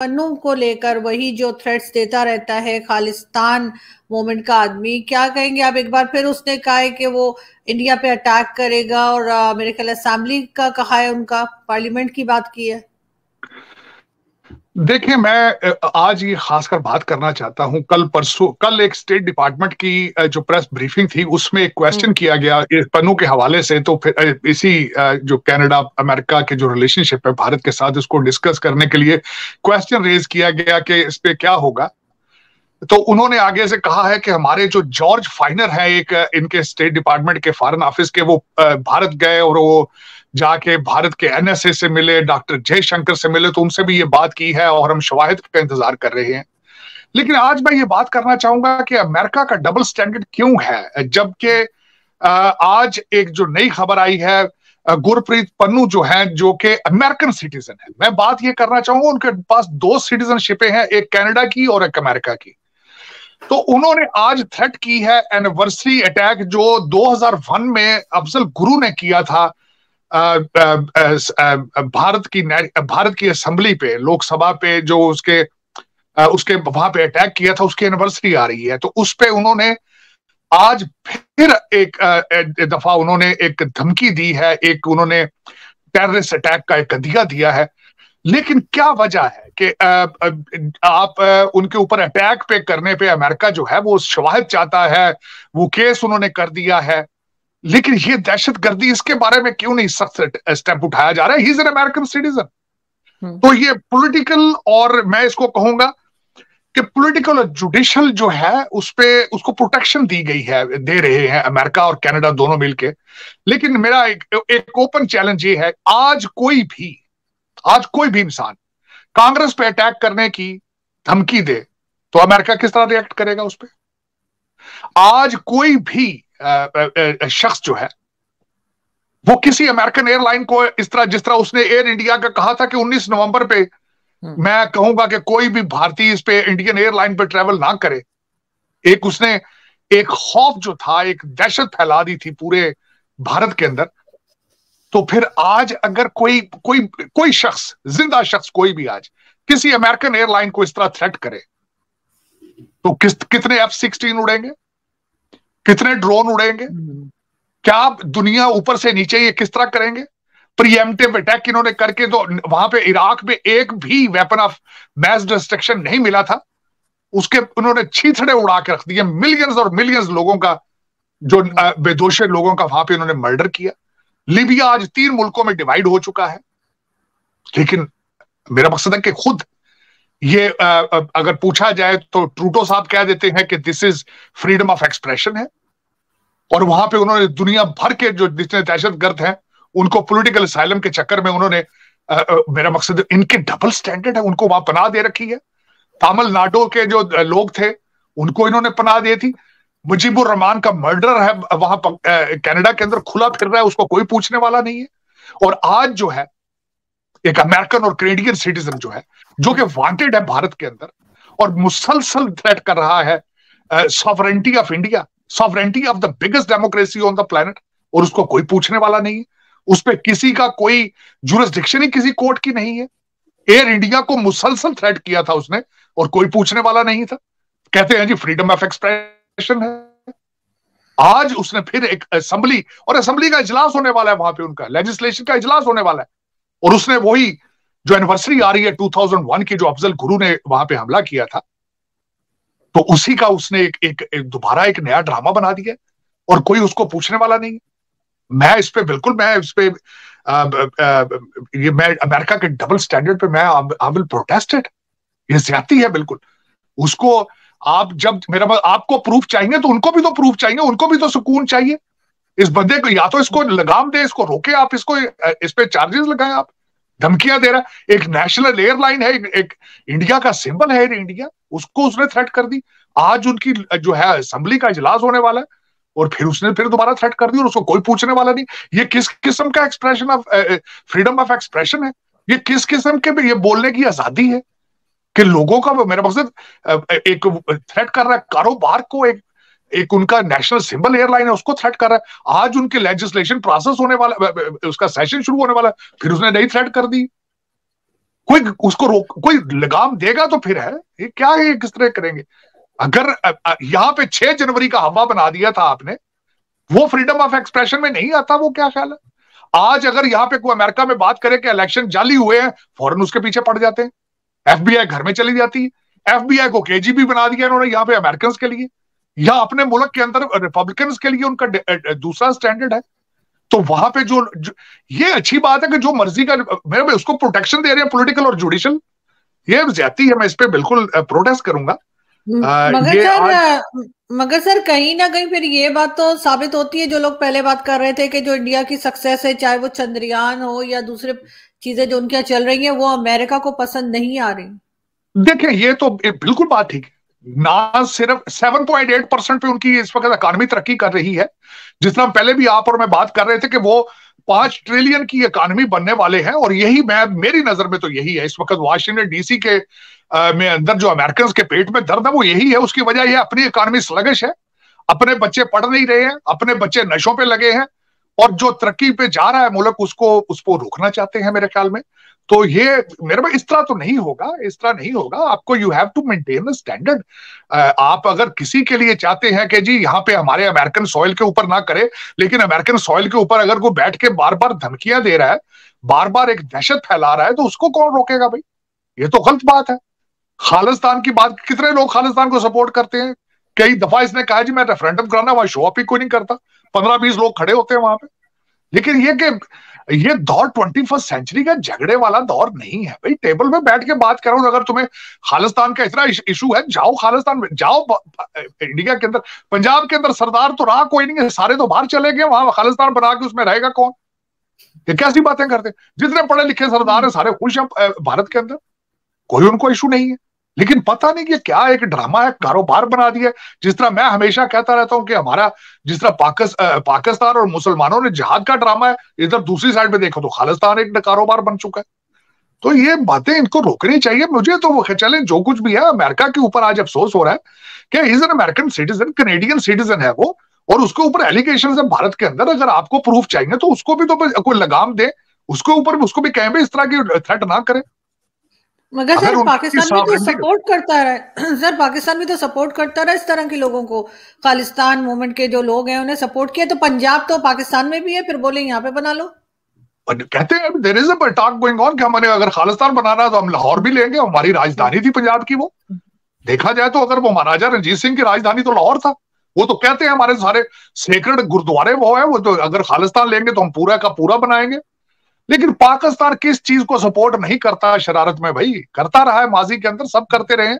पन्नू को लेकर वही जो थ्रेट्स देता रहता है खालिस्तान मोमेंट का आदमी क्या कहेंगे आप एक बार फिर उसने कहा है कि वो इंडिया पे अटैक करेगा और मेरे ख्याल असेंबली का कहा है उनका पार्लियामेंट की बात की है देखिए मैं आज ये खासकर बात करना चाहता हूँ कल परसों कल एक स्टेट डिपार्टमेंट की जो प्रेस ब्रीफिंग थी उसमें एक क्वेश्चन हम्म। किया गया पन्नू के हवाले से तो फिर इसी जो कनाडा अमेरिका के जो रिलेशनशिप है भारत के साथ उसको डिस्कस करने के लिए क्वेश्चन रेज किया गया कि इस पे क्या होगा तो उन्होंने आगे से कहा है कि हमारे जो जॉर्ज फाइनर है एक इनके स्टेट डिपार्टमेंट के फॉरेन ऑफिस के वो भारत गए और वो जाके भारत के एनएसए से मिले डॉक्टर जयशंकर से मिले तो उनसे भी ये बात की है और हम शवाहिद का इंतजार कर रहे हैं लेकिन आज मैं ये बात करना चाहूंगा कि अमेरिका का डबल स्टैंडर्ड क्यों है जबकि आज एक जो नई खबर आई है गुरप्रीत पन्नू जो हैं जो कि अमेरिकन सिटीजन है मैं बात ये करना चाहूंगा उनके पास दो सिटीजनशिपें हैं एक कनाडा की और एक अमेरिका की तो उन्होंने आज थ्रेट की है एनिवर्सरी अटैक जो 2001 में अफजल गुरु ने किया था भारत की भारत की असेंबली पे लोकसभा पे जो उसके उसके वहां पे अटैक किया था उसकी एनिवर्सरी आ रही है तो उस पे उन्होंने आज फिर एक दफा उन्होंने एक धमकी दी है एक उन्होंने टेररिस्ट अटैक का एक दिया दिया है लेकिन क्या वजह है कि आप उनके ऊपर अटैक पे करने पे अमेरिका जो है वो शवाहद चाहता है वो केस उन्होंने कर दिया है लेकिन ये दहशत गर्दी इसके बारे में क्यों नहीं सख्त स्टेप उठाया जा रहा है he is an American citizen तो ये पॉलिटिकल और मैं इसको कहूंगा कि पॉलिटिकल और जुडिशल जो है उस पर उसको प्रोटेक्शन दी गई है दे रहे हैं अमेरिका और कनाडा दोनों मिलके लेकिन मेरा एक ओपन चैलेंज ये है आज कोई भी आज कोई भी इंसान कांग्रेस पे अटैक करने की धमकी दे तो अमेरिका किस तरह रिएक्ट करेगा उस पर आज कोई भी शख्स जो है वो किसी अमेरिकन एयरलाइन को इस तरह जिस तरह उसने एयर इंडिया का कहा था कि 19 नवंबर पे हम्म। मैं कहूंगा कि कोई भी भारतीय इस पे इंडियन एयरलाइन पे ट्रेवल ना करे एक उसने एक खौफ जो था एक दहशत फैला दी थी पूरे भारत के अंदर तो फिर आज अगर कोई कोई कोई शख्स जिंदा शख्स कोई भी आज किसी अमेरिकन एयरलाइन को इस तरह थ्रेट करे तो किस कितने एफ सिक्सटीन उड़ेंगे कितने ड्रोन उड़ेंगे क्या दुनिया ऊपर से नीचे ये किस तरह करेंगे प्रीएमटिव अटैक इन्होंने करके तो वहां पे इराक में एक भी वेपन ऑफ मैस डिस्ट्रक्शन नहीं मिला था उसके उन्होंने छीथड़े उड़ा के रख दिए मिलियंस और मिलियंस लोगों का जो बेदोशे लोगों का वहां पे उन्होंने मर्डर किया लीबिया आज तीन मुल्कों में डिवाइड हो चुका है लेकिन मेरा मकसद है कि खुद ये अगर पूछा जाए तो ट्रूटो साहब कह देते हैं कि this is freedom of expression है और वहां पे उन्होंने दुनिया भर के जो जितने दहशत गर्द हैं उनको पोलिटिकल साइलम के चक्कर में उन्होंने मेरा मकसद इनके डबल स्टैंडर्ड है उनको वहां पनाह दे रखी है तमिलनाडु के जो लोग थे उनको इन्होंने पनाह दी थी मुजीबुर रहमान का मर्डर है वहां कनाडा के अंदर खुला फिर रहा है उसको कोई पूछने वाला नहीं है और आज जो है एक अमेरिकन और कैनेडियन सिटीजन जो है जो कि वांटेड है भारत के अंदर और मुसलसल थ्रेट कर रहा है sovereignty of India sovereignty of the biggest democracy on the planet और उसको कोई पूछने वाला नहीं है उस पर किसी का कोई जुरिस्डिक्शन ही किसी कोर्ट की नहीं है एयर इंडिया को मुसलसल थ्रेट किया था उसने और कोई पूछने वाला नहीं था कहते हैं जी फ्रीडम ऑफ एक्सप्रेस सेशन है आज उसने फिर एक असेंबली और असेंबली का इजलास होने वाला है वहां पे उनका लेजिस्लेशन का इजलास होने वाला है और उसने वही जो एनिवर्सरी आ रही है 2001 की जो अफजल गुरु ने वहां पे हमला किया था तो उसी का उसने एक एक, एक दोबारा एक नया ड्रामा बना दिया और कोई उसको पूछने वाला नहीं मैं इस पे बिल्कुल मैं इस पे ये मैं अमेरिका के डबल स्टैंडर्ड पे मैं आई विल प्रोटेस्टेड ये ज्यादा है बिल्कुल उसको आप जब मेरा मतलब आपको प्रूफ चाहिए तो उनको भी तो प्रूफ चाहिए उनको भी तो सुकून चाहिए इस बंदे को या तो इसको लगाम दे इसको रोके आप इसको इस पे चार्जेस लगाए आप धमकियां दे रहा एक नेशनल एयरलाइन है एक इंडिया का सिंबल है इंडिया उसको उसने थ्रेट कर दी आज उनकी जो है असेंबली का इजलास होने वाला है और फिर उसने फिर दोबारा थ्रेट कर दी और उसको कोई पूछने वाला नहीं ये किस किस्म का expression of freedom of expression है ये किस किस्म के ये बोलने की आजादी है कि लोगों का मेरा मकसद एक थ्रेट कर रहा है कारोबार को एक एक उनका नेशनल सिंबल एयरलाइन है उसको थ्रेट कर रहा है आज उनके लेजिस्लेशन प्रोसेस होने वाला उसका सेशन शुरू होने वाला है फिर उसने नई थ्रेट कर दी कोई उसको रोक कोई लगाम देगा तो फिर है ये क्या है किस तरह करेंगे अगर यहां पे छह जनवरी का हवा बना दिया था आपने वो फ्रीडम ऑफ एक्सप्रेशन में नहीं आता वो क्या ख्याल है आज अगर यहाँ पे कोई अमेरिका में बात करे कि इलेक्शन जाली हुए हैं फॉरन उसके पीछे पड़ जाते हैं एफबीआई घर में चली जाती है एफबीआई को केजीबी बना दिया इन्होंने यहाँ पे अमेरिकन के लिए या अपने मुल्क के अंदर रिपब्लिकन के लिए उनका दूसरा स्टैंडर्ड है तो वहां पे जो, जो ये अच्छी बात है कि जो मर्जी का मेरे भाई उसको प्रोटेक्शन दे रहे हैं पॉलिटिकल और जुडिशियल ये ज्यादा है मैं इस पर बिल्कुल प्रोटेस्ट करूंगा हम्म, मगर सर आज... मगर सर कहीं ना कहीं फिर ये बात तो साबित होती है जो लोग पहले बात कर रहे थे कि जो इंडिया की सक्सेस है चाहे वो चंद्रयान हो या दूसरे चीजें जो उनके यहाँ चल रही हैं वो अमेरिका को पसंद नहीं आ रही देखें ये तो बिल्कुल बात ठीक है ना सिर्फ सेवन पॉइंट एट परसेंट पे उनकी इस वक्त इकानमी तरक्की कर रही है जिस तरह पहले भी आप और मैं बात कर रहे थे कि वो पांच ट्रिलियन की इकानमी बनने वाले हैं और यही मैं मेरी नजर में तो यही है इस वक्त वाशिंगटन डीसी के आ, में अंदर जो अमेरिकन के पेट में दर्द है वो यही है उसकी वजह यह अपनी इकानमी स्लगश है अपने बच्चे पढ़ नहीं रहे हैं अपने बच्चे नशों पे लगे हैं और जो तरक्की पे जा रहा है मुल्क उसको उसको रोकना चाहते हैं मेरे ख्याल में तो ये मेरे भाई इस तरह तो नहीं होगा इस तरह नहीं होगा आपको you have to maintain standard आप अगर किसी के लिए चाहते हैं कि जी यहाँ पे हमारे अमेरिकन सॉइल के ऊपर ना करे लेकिन अमेरिकन सॉइल के ऊपर अगर वो बैठ के बार बार धमकियां दे रहा है बार बार एक दहशत फैला रहा है तो उसको कौन रोकेगा भाई ये तो गलत बात है खालिस्तान की बात कितने लोग खालिस्तान को सपोर्ट करते हैं कई दफा इसने कहा जी मैं रेफरेंडम कराना वहां शो अप ही कोई नहीं करता पंद्रह बीस लोग खड़े होते हैं वहां पे लेकिन ये कि ये दौर ट्वेंटी फर्स्ट सेंचुरी का झगड़े वाला दौर नहीं है भाई टेबल पे बैठ के बात करो अगर तुम्हें खालिस्तान का इतना इशू है जाओ खालिस्तान में जाओ इंडिया के अंदर पंजाब के अंदर सरदार तो रहा कोई नहीं है सारे तो बाहर चले गए वहां खालिस्तान बना के उसमें रहेगा कौन ये कैसी बातें करते जितने पढ़े लिखे सरदार है सारे खुश हैं भारत के अंदर कोई उनको इशू नहीं है लेकिन पता नहीं ये क्या एक ड्रामा है कारोबार बना दिया जिस तरह मैं हमेशा कहता रहता हूं कि हमारा जिस तरह पाकस, पाकिस्तान और मुसलमानों ने जहाद का ड्रामा है इधर दूसरी साइड में देखो तो खालिस्तान एक कारोबार बन चुका है तो ये बातें इनको रोकनी चाहिए मुझे तो वो चले जो कुछ भी है अमेरिका के ऊपर आज अफसोस हो रहा है कि is an American citizen Canadian citizen है वो और उसके ऊपर एलिगेशन है भारत के अंदर अगर आपको प्रूफ चाहिए तो उसको भी तो कोई लगाम दे उसके ऊपर उसको भी कहें भी इस तरह की थ्रेट ना करें मगर सर पाकिस्तान भी तो सपोर्ट करता रहा सर पाकिस्तान भी तो सपोर्ट करता रहा इस तरह के लोगों को खालिस्तान मूवमेंट के जो लोग हैं उन्हें सपोर्ट किया तो पंजाब तो पाकिस्तान में भी है फिर बोले यहाँ पे बना लो कहते हैं कि हमारे अगर खालिस्तान बनाना है तो हम लाहौर भी लेंगे हमारी राजधानी थी पंजाब की वो देखा जाए तो अगर वो महाराजा रंजीत सिंह की राजधानी तो लाहौर था वो तो कहते हैं हमारे सारे सेक्रेट गुरुद्वारे वो है वो तो अगर खालिस्तान लेंगे तो हम पूरा का पूरा बनाएंगे लेकिन पाकिस्तान किस चीज को सपोर्ट नहीं करता शरारत में भाई करता रहा है माजी के अंदर सब करते रहे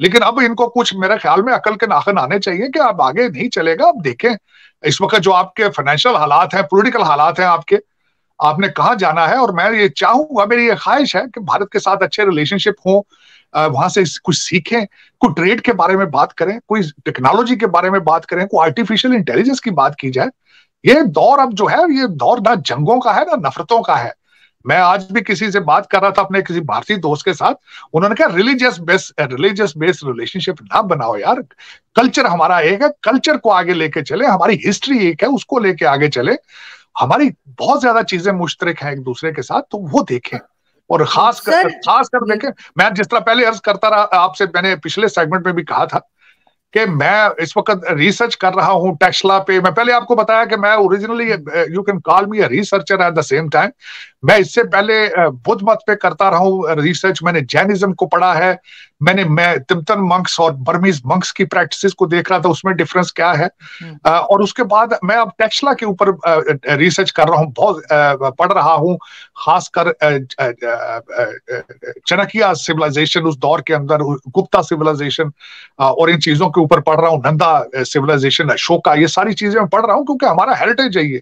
लेकिन अब इनको कुछ मेरे ख्याल में अकल के नाखन आने चाहिए कि आप आगे नहीं चलेगा आप देखें इस वक्त जो आपके फाइनेंशियल हालात हैं पोलिटिकल हालात हैं आपके आपने कहा जाना है और मैं ये चाहूंगा मेरी ये ख्वाहिश है कि भारत के साथ अच्छे रिलेशनशिप हो वहां से कुछ सीखें कोई ट्रेड के बारे में बात करें कोई टेक्नोलॉजी के बारे में बात करें कोई आर्टिफिशियल इंटेलिजेंस की बात की जाए ये दौर अब जो है ये दौर ना जंगों का है ना नफरतों का है मैं आज भी किसी से बात कर रहा था अपने किसी भारतीय दोस्त के साथ उन्होंने कहा religious base religious based relationship ना बनाओ यार कल्चर हमारा एक है कल्चर को आगे लेके चले हमारी हिस्ट्री एक है उसको लेके आगे चले हमारी बहुत ज्यादा चीजें मुश्तरक है एक दूसरे के साथ तो वो देखें और खास कर खास कर देखें मैं जिस तरह पहले अर्ज करता रहा आपसे मैंने पिछले सेगमेंट में भी कहा था कि मैं इस वक्त रिसर्च कर रहा हूं टेस्ला पे मैं पहले आपको बताया कि मैं originally you can call me a researcher at the same time मैं इससे पहले बुद्ध मत पे करता रहा हूँ रिसर्च मैंने जैनिज्म को पढ़ा है मैंने मैं तिमतन मंक्स और बर्मीज मंक्स की प्रैक्टिसेस को देख रहा था उसमें डिफरेंस क्या है हम्म। और उसके बाद मैं अब टेक्सला के ऊपर रिसर्च कर रहा हूँ बहुत पढ़ रहा हूँ खासकर चनकिया सिविलाइजेशन उस दौर के अंदर गुप्ता सिविलाइजेशन और इन चीजों के ऊपर पढ़ रहा हूँ नंदा सिविलाइजेशन अशोका ये सारी चीजें मैं पढ़ रहा हूँ क्योंकि हमारा हेरिटेज है ये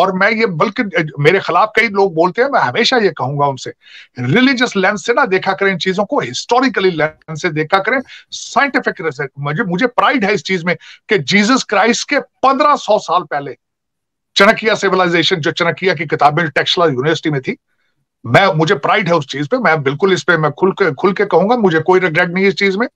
और मैं ये बल्कि मेरे खिलाफ कई लोग बोलते हैं मैं हमेशा ये कहूंगा उनसे रिलीजियस लेंस से ना देखा करें इन चीजों को हिस्टोरिकली लेंस से देखा करें साइंटिफिक मुझे मुझे प्राइड है इस चीज में कि जीसस क्राइस्ट के पंद्रह सौ साल पहले चनकिया सिविलाइजेशन जो चनकिया की किताबें टेक्सला यूनिवर्सिटी में थी मैं मुझे प्राइड है उस चीज पे मैं बिल्कुल इस पे मैं खुल के खुल के कहूंगा मुझे कोई रिग्रेट नहीं इस चीज में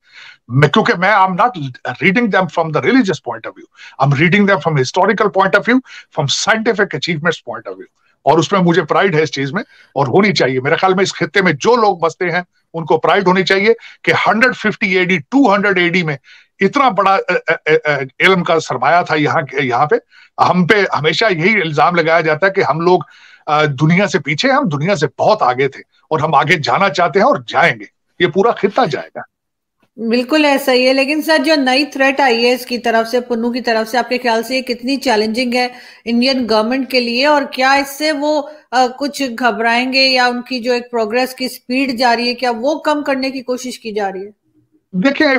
मैं क्योंकि मैं I am not reading them from the religious point of view I am reading them from historical point of view from scientific achievements point of view और उसमें मुझे प्राइड है इस चीज में और होनी चाहिए मेरे ख्याल में इस खत्ते में जो लोग बसते हैं उनको प्राइड होनी चाहिए कि 150 एडी 200 एडी में इतना बड़ा इलम का सरमाया था यहाँ यहाँ पे हम पे हमेशा यही इल्जाम लगाया जाता है कि हम लोग दुनिया से पीछे हम दुनिया से बहुत आगे थे और हम आगे जाना चाहते हैं और जाएंगे ये पूरा खिता जाएगा बिल्कुल ऐसा ही है लेकिन सर जो नई थ्रेट आई है इसकी तरफ से पुन्नू की तरफ से आपके ख्याल से ये कितनी चैलेंजिंग है इंडियन गवर्नमेंट के लिए और क्या इससे वो आ, कुछ घबराएंगे या उनकी जो एक प्रोग्रेस की स्पीड जा रही है क्या वो कम करने की कोशिश की जा रही है देखिए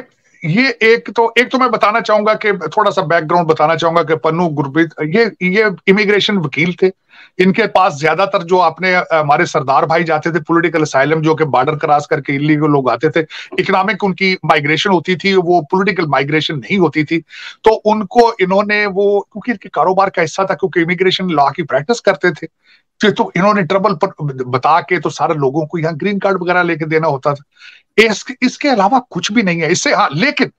ये एक तो एक तो मैं बताना चाहूंगा कि थोड़ा सा बैकग्राउंड बताना चाहूंगा कि पन्नू गुरप्रीत ये ये इमिग्रेशन वकील थे इनके पास ज्यादातर जो आपने हमारे सरदार भाई जाते थे पॉलिटिकल असाइलम जो कि बॉर्डर क्रॉस करके इलीगल लोग आते थे इकोनॉमिक उनकी माइग्रेशन होती थी वो पॉलिटिकल माइग्रेशन नहीं होती थी तो उनको इन्होंने वो क्योंकि इनके कारोबार का हिस्सा था क्योंकि इमिग्रेशन लॉ की प्रैक्टिस करते थे फिर तो, तो इन्होंने ट्रबल पर बता के तो सारे लोगों को यहाँ ग्रीन कार्ड वगैरह लेके देना होता था इस, इसके अलावा कुछ भी नहीं है इससे हाँ लेकिन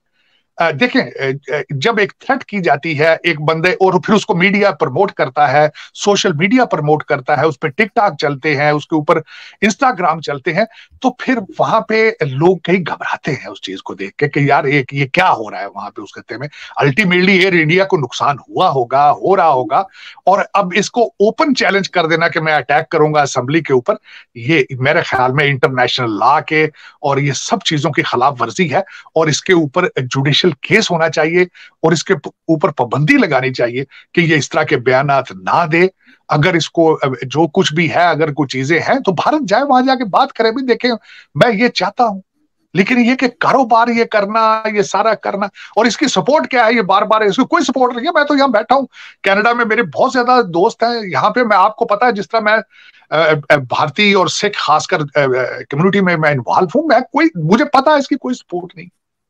देखें जब एक थ्रेट की जाती है एक बंदे और फिर उसको मीडिया प्रमोट करता है सोशल मीडिया प्रमोट करता है उस पर टिकटॉक चलते हैं उसके ऊपर इंस्टाग्राम चलते हैं तो फिर वहां पे लोग कहीं घबराते हैं उस चीज को देख के कि यार ये ये क्या हो रहा है वहां पे उस खत्ते में अल्टीमेटली एयर इंडिया को नुकसान हुआ होगा हो रहा होगा और अब इसको ओपन चैलेंज कर देना कि मैं अटैक करूंगा असेंबली के ऊपर ये मेरे ख्याल में इंटरनेशनल लॉ के और ये सब चीजों की खिलाफ वर्जी है और इसके ऊपर जुडिशल स्पेशल केस होना चाहिए और इसके ऊपर पाबंदी लगानी चाहिए कि ये इस तरह के बयान ना दे अगर इसको जो कुछ भी है अगर कुछ चीजें हैं तो भारत जाए वहां जाके बात करे भी देखे मैं ये चाहता हूं लेकिन ये कि कारोबार ये करना ये सारा करना और इसकी सपोर्ट क्या है ये बार बार इसको कोई सपोर्ट नहीं है मैं तो यहाँ बैठा हूँ कनाडा में मेरे बहुत ज्यादा दोस्त हैं यहाँ पे मैं आपको पता है जिस तरह मैं भारतीय और सिख खासकर कम्युनिटी में मैं इन्वॉल्व हूँ मैं कोई मुझे पता है इसकी कोई सपोर्ट नहीं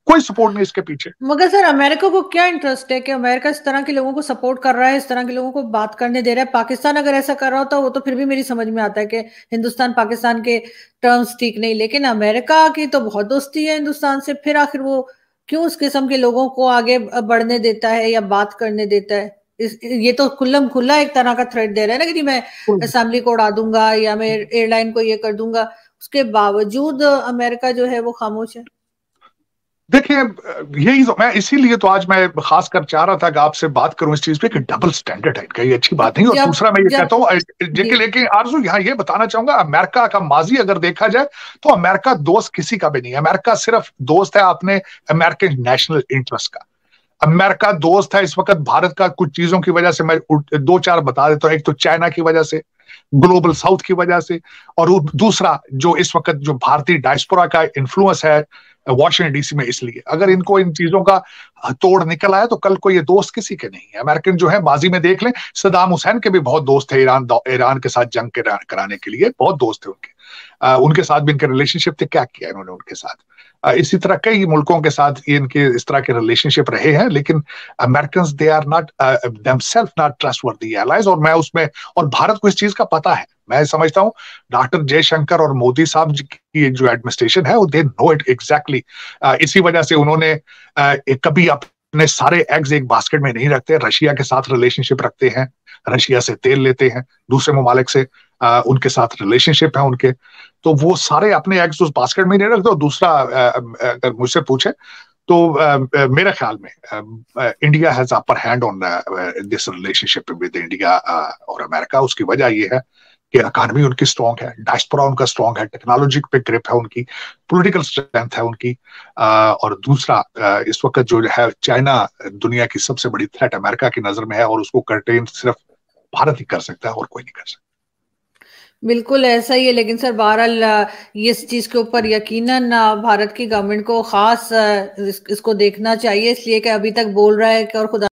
कोई सपोर्ट नहीं इसके पीछे मगर सर अमेरिका को क्या इंटरेस्ट है कि अमेरिका इस तरह के लोगों को सपोर्ट कर रहा है इस तरह के लोगों को बात करने दे रहा है पाकिस्तान अगर ऐसा कर रहा होता वो तो फिर भी मेरी समझ में आता है कि हिंदुस्तान पाकिस्तान के टर्म्स ठीक नहीं लेकिन अमेरिका की तो बहुत दोस्ती है हिंदुस्तान से फिर आखिर वो क्यों उस किस्म के लोगों को आगे बढ़ने देता है या बात करने देता है इस, ये तो खुल्लम खुल्ला एक तरह का थ्रेट दे रहा है ना कि मैं असेंबली को उड़ा दूंगा या मैं एयरलाइन को ये कर दूंगा उसके बावजूद अमेरिका जो है वो खामोश है देखिए यही तो मैं इसीलिए तो आज मैं खास कर चाह रहा था कि आपसे बात करूं इस चीज पे कि डबल स्टैंडर्ड है कई ये अच्छी बात नहीं और दूसरा मैं ये कहता हूँ लेकिन आरजू यहाँ ये बताना चाहूंगा अमेरिका का माजी अगर देखा जाए तो अमेरिका दोस्त किसी का भी नहीं है अमेरिका सिर्फ दोस्त है आपने अमेरिकन नेशनल इंटरेस्ट का अमेरिका दोस्त है इस वक्त भारत का कुछ चीजों की वजह से मैं दो चार बता देता हूँ एक तो चाइना की वजह से ग्लोबल साउथ की वजह से और दूसरा जो इस वक्त जो भारतीय डायस्पोरा का इन्फ्लुएंस है वॉशिंगटन डीसी में इसलिए अगर इनको इन चीजों का तोड़ निकल आया तो कल को ये दोस्त किसी के नहीं है अमेरिकन जो है माजी में देख लें सदाम हुसैन के भी बहुत दोस्त थे ईरान ईरान के साथ जंग कराने के लिए बहुत दोस्त थे उनके उनके साथ भी इनके रिलेशनशिप थे क्या किया इन्होंने उनके साथ इसी तरह कई मुल्कों के साथ इनके इस तरह के रिलेशनशिप रहे हैं लेकिन American they are not themself not trustworthy allies और मैं उसमें और भारत को इस चीज का पता है मैं समझता हूँ डॉक्टर जयशंकर और मोदी साहब की जो एडमिनिस्ट्रेशन है वो दे नो इट एग्जैक्टली इसी वजह से उन्होंने कभी अपने अपने सारे एग्ज एक बास्केट में नहीं रखते रशिया के साथ रिलेशनशिप रखते हैं रशिया से तेल लेते हैं दूसरे ममालिक से आ, उनके साथ रिलेशनशिप है उनके तो वो सारे अपने एग्ज उस बास्केट में नहीं रखते और दूसरा अगर मुझसे पूछे तो मेरे ख्याल में India has upper hand on this relationship with India और अमेरिका उसकी वजह ये है कि अकानमी उनकी स्ट्रांग है डायस्पोरा उनका स्ट्रांग है टेक्नोलॉजी पे ग्रिप है उनकी पॉलिटिकल स्ट्रेंथ है उनकी और दूसरा इस वक्त जो है चाइना दुनिया की सबसे बड़ी थ्रेट अमेरिका की नजर में है और उसको कंटेन सिर्फ भारत ही कर सकता है और कोई नहीं कर सकता बिल्कुल ऐसा ही है लेकिन सर बहरहाल इस चीज़ के ऊपर यकीनन भारत की गवर्नमेंट को खास इस, इसको देखना चाहिए इसलिए कि अभी तक बोल रहा है कि और खुदा